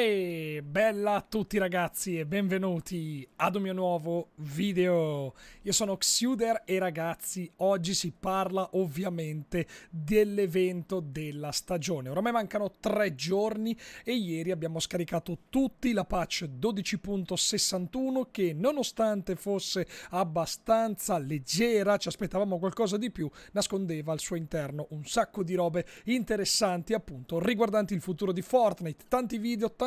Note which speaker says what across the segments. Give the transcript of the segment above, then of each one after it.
Speaker 1: E bella a tutti ragazzi e benvenuti ad un mio nuovo video. Io sono Xuder e ragazzi, oggi si parla ovviamente dell'evento della stagione. Ormai mancano tre giorni e ieri abbiamo scaricato tutti la patch 12.61 che nonostante fosse abbastanza leggera, ci aspettavamo qualcosa di più, nascondeva al suo interno un sacco di robe interessanti appunto riguardanti il futuro di Fortnite. Tanti video, tanti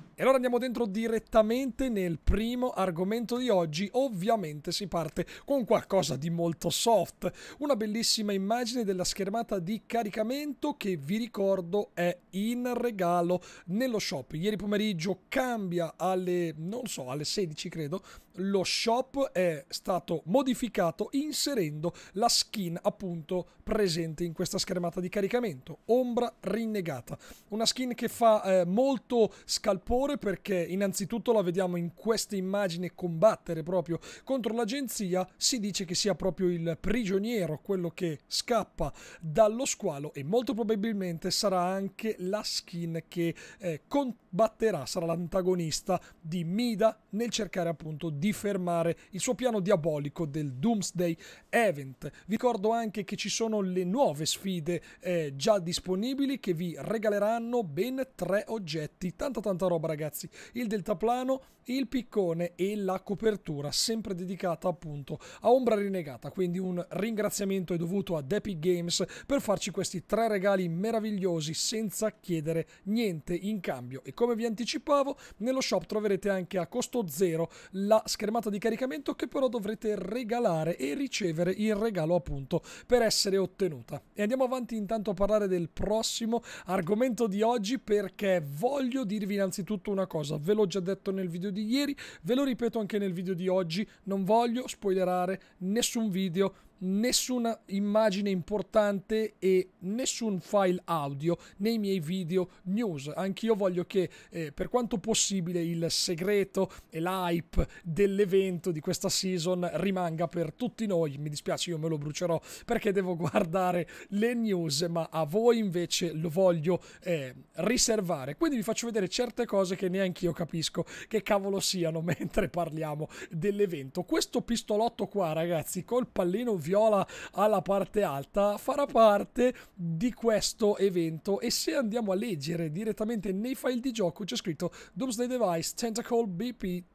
Speaker 1: E allora andiamo dentro direttamente nel primo argomento di oggi. Ovviamente si parte con qualcosa di molto soft. Una bellissima immagine della schermata di caricamento che vi ricordo è in regalo nello shop. Ieri pomeriggio cambia alle, non so, alle 16 credo. Lo shop è stato modificato inserendo la skin appunto presente in questa schermata di caricamento. Ombra rinnegata. Una skin che fa eh, molto scalpore favore perché innanzitutto la vediamo in questa immagine combattere proprio contro l'agenzia, si dice che sia proprio il prigioniero quello che scappa dallo squalo e molto probabilmente sarà anche la skin che eh, combatterà, sarà l'antagonista di Mida nel cercare appunto di fermare il suo piano diabolico del Doomsday Event. Vi ricordo anche che ci sono le nuove sfide eh, già disponibili che vi regaleranno ben tre oggetti, tanta tanta roba ragazzi, il deltaplano, il piccone e la copertura, sempre dedicata appunto a Ombra Rinegata, quindi un ringraziamento è dovuto ad Epic Games per farci questi tre regali meravigliosi senza chiedere niente in cambio e come vi anticipavo nello shop troverete anche a costo zero la schermata di caricamento che però dovrete regalare e ricevere il regalo appunto per essere ottenuta. E andiamo avanti intanto a parlare del prossimo argomento di oggi perché voglio dirvi innanzitutto soprattutto una cosa, ve l'ho già detto nel video di ieri, ve lo ripeto anche nel video di oggi, non voglio spoilerare nessun video nessuna immagine importante e nessun file audio nei miei video news. Anch'io voglio che eh, per quanto possibile il segreto e l'hype dell'evento di questa season rimanga per tutti noi. Mi dispiace, io me lo brucerò perché devo guardare le news, ma a voi invece lo voglio eh, riservare. Quindi vi faccio vedere certe cose che neanche io capisco che cavolo siano mentre parliamo dell'evento. Questo pistolotto qua, ragazzi, col pallino violetto viola alla parte alta farà parte di questo evento e se andiamo a leggere direttamente nei file di gioco c'è scritto Doomsday Device Tentacle BP12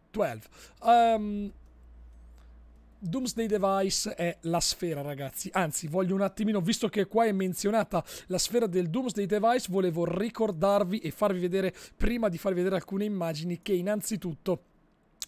Speaker 1: um, ehm, Doomsday Device è la sfera, ragazzi. Anzi, voglio un attimino, visto che qua è menzionata la sfera del Doomsday Device, volevo ricordarvi e farvi vedere, prima di farvi vedere alcune immagini, che innanzitutto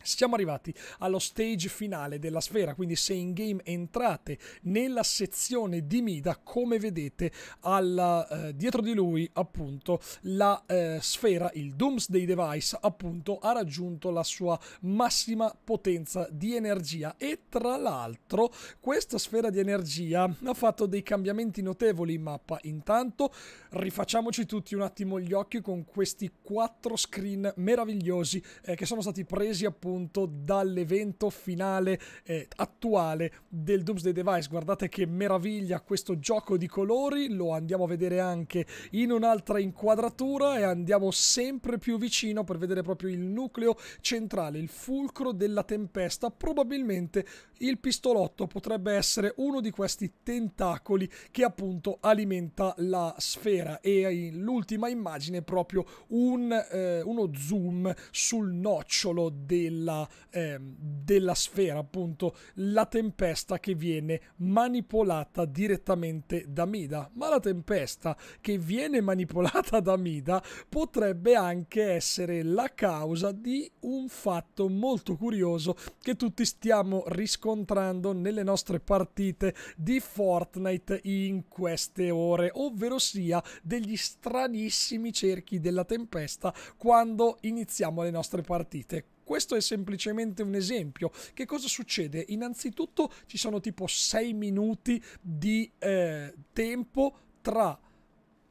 Speaker 1: siamo arrivati allo stage finale della sfera, quindi se in game entrate nella sezione di Mida, come vedete alla, eh, dietro di lui appunto la eh, sfera, il Doomsday Device appunto ha raggiunto la sua massima potenza di energia e tra l'altro questa sfera di energia ha fatto dei cambiamenti notevoli in mappa. Intanto rifacciamoci tutti un attimo gli occhi con questi quattro screen meravigliosi eh, che sono stati presi appunto appunto dall'evento finale eh, attuale del Doomsday Device. Guardate che meraviglia questo gioco di colori, lo andiamo a vedere anche in un'altra inquadratura e andiamo sempre più vicino per vedere proprio il nucleo centrale, il fulcro della tempesta. Probabilmente il pistolotto potrebbe essere uno di questi tentacoli che appunto alimenta la sfera e l'ultima immagine è proprio un, eh, uno zoom sul nocciolo del della, eh, della sfera, appunto la tempesta che viene manipolata direttamente da Mida. Ma la tempesta che viene manipolata da Mida potrebbe anche essere la causa di un fatto molto curioso che tutti stiamo riscontrando nelle nostre partite di Fortnite in queste ore, ovvero sia degli stranissimi cerchi della tempesta quando iniziamo le nostre partite. Questo è semplicemente un esempio. Che cosa succede? Innanzitutto ci sono tipo 6 minuti di eh, tempo tra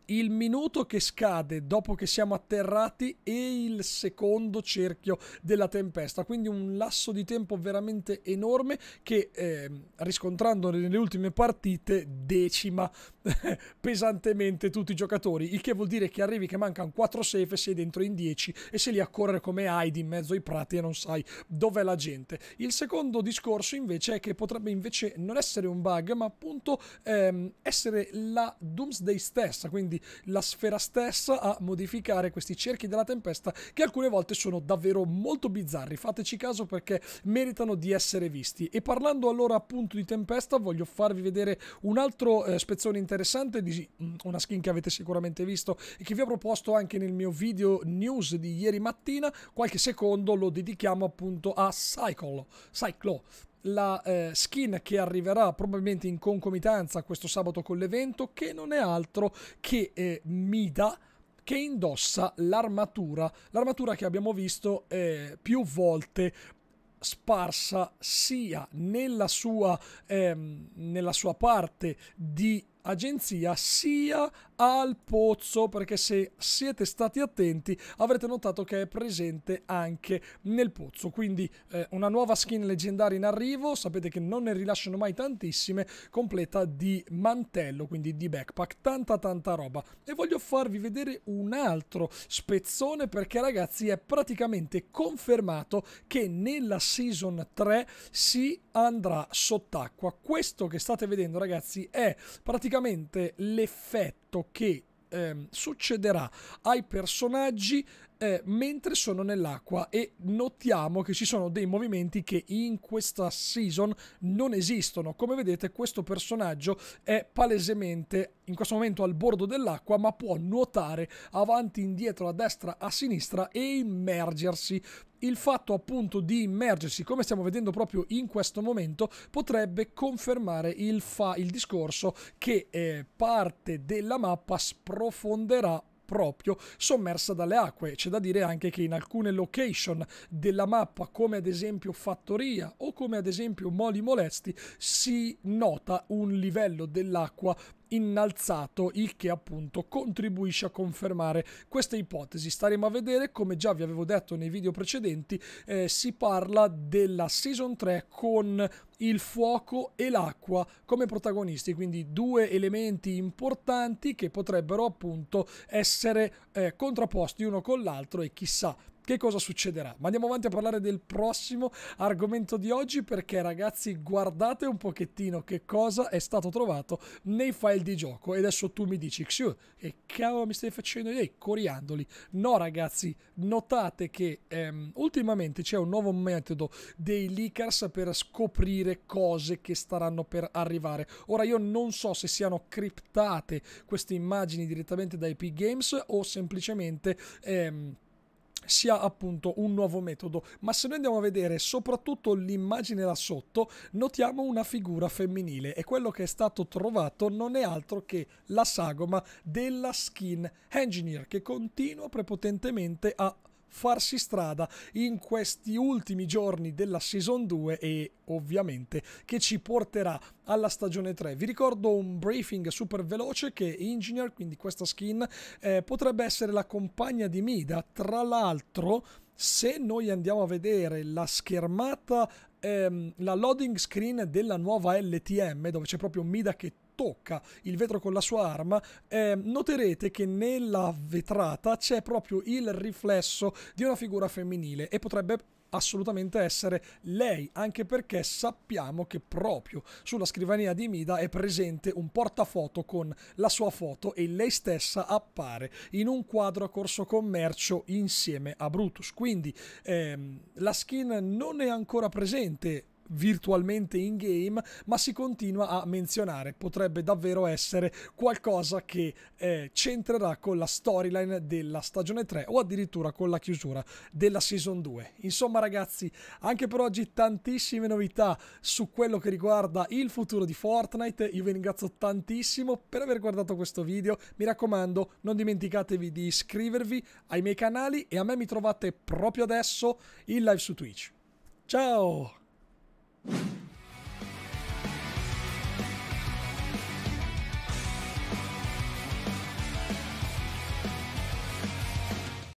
Speaker 1: il minuto che scade dopo che siamo atterrati e il secondo cerchio della tempesta, quindi un lasso di tempo veramente enorme che eh, riscontrando nelle ultime partite decima pesantemente tutti i giocatori, il che vuol dire che arrivi che mancano 4 safe e sei dentro in 10 e sei lì a correre come Heidi in mezzo ai prati e non sai dov'è la gente. Il secondo discorso invece è che potrebbe invece non essere un bug, ma appunto ehm, essere la Doomsday stessa, quindi la sfera stessa a modificare questi cerchi della tempesta che alcune volte sono davvero molto bizzarri. Fateci caso perché meritano di essere visti. E parlando allora appunto di tempesta, voglio farvi vedere un altro altro eh, spezzone interessante di mm, una skin che avete sicuramente visto e che vi ho proposto anche nel mio video news di ieri mattina, qualche secondo lo dedichiamo appunto a Cyclo, Cyclo la eh, skin che arriverà probabilmente in concomitanza questo sabato con l'evento, che non è altro che eh, Mida che indossa l'armatura, l'armatura che abbiamo visto eh, più volte sparsa sia nella sua, ehm, nella sua parte di agenzia sia al pozzo perché se siete stati attenti avrete notato che è presente anche nel pozzo quindi eh, una nuova skin leggendaria in arrivo sapete che non ne rilasciano mai tantissime completa di mantello quindi di backpack tanta tanta roba e voglio farvi vedere un altro spezzone perché ragazzi è praticamente confermato che nella season 3 si andrà sott'acqua questo che state vedendo ragazzi è praticamente praticamente l'effetto che ehm, succederà ai personaggi eh, mentre sono nell'acqua e notiamo che ci sono dei movimenti che in questa season non esistono. Come vedete questo personaggio è palesemente in questo momento al bordo dell'acqua ma può nuotare avanti, indietro, a destra, a sinistra e immergersi il fatto appunto di immergersi, come stiamo vedendo proprio in questo momento, potrebbe confermare il, il discorso che eh, parte della mappa sprofonderà proprio sommersa dalle acque. C'è da dire anche che in alcune location della mappa, come ad esempio Fattoria o come ad esempio Moli Molesti, si nota un livello dell'acqua innalzato, il che appunto contribuisce a confermare questa ipotesi. Staremo a vedere, come già vi avevo detto nei video precedenti, eh, si parla della Season 3 con il fuoco e l'acqua come protagonisti, quindi due elementi importanti che potrebbero appunto essere eh, contrapposti uno con l'altro e chissà che cosa succederà. Ma andiamo avanti a parlare del prossimo argomento di oggi perché ragazzi guardate un pochettino che cosa è stato trovato nei file di gioco e adesso tu mi dici Xiu, che cavolo mi stai facendo dei coriandoli? No ragazzi, notate che ehm, ultimamente c'è un nuovo metodo dei leakers per scoprire cose che staranno per arrivare. Ora io non so se siano criptate queste immagini direttamente da Epic Games o semplicemente... Ehm, sia appunto un nuovo metodo. Ma se noi andiamo a vedere soprattutto l'immagine là sotto, notiamo una figura femminile e quello che è stato trovato non è altro che la sagoma della skin engineer che continua prepotentemente a farsi strada in questi ultimi giorni della Season 2 e ovviamente che ci porterà alla stagione 3. Vi ricordo un briefing super veloce che Engineer, quindi questa skin, eh, potrebbe essere la compagna di Mida. Tra l'altro, se noi andiamo a vedere la schermata, ehm, la loading screen della nuova LTM, dove c'è proprio Mida che tocca il vetro con la sua arma, eh, noterete che nella vetrata c'è proprio il riflesso di una figura femminile e potrebbe assolutamente essere lei, anche perché sappiamo che proprio sulla scrivania di Mida è presente un portafoto con la sua foto e lei stessa appare in un quadro a corso commercio insieme a Brutus. Quindi ehm, la skin non è ancora presente virtualmente in game, ma si continua a menzionare. Potrebbe davvero essere qualcosa che eh, centrerà con la storyline della stagione 3 o addirittura con la chiusura della season 2. Insomma, ragazzi, anche per oggi tantissime novità su quello che riguarda il futuro di Fortnite. Io vi ringrazio tantissimo per aver guardato questo video. Mi raccomando, non dimenticatevi di iscrivervi ai miei canali e a me mi trovate proprio adesso in live su Twitch. Ciao! you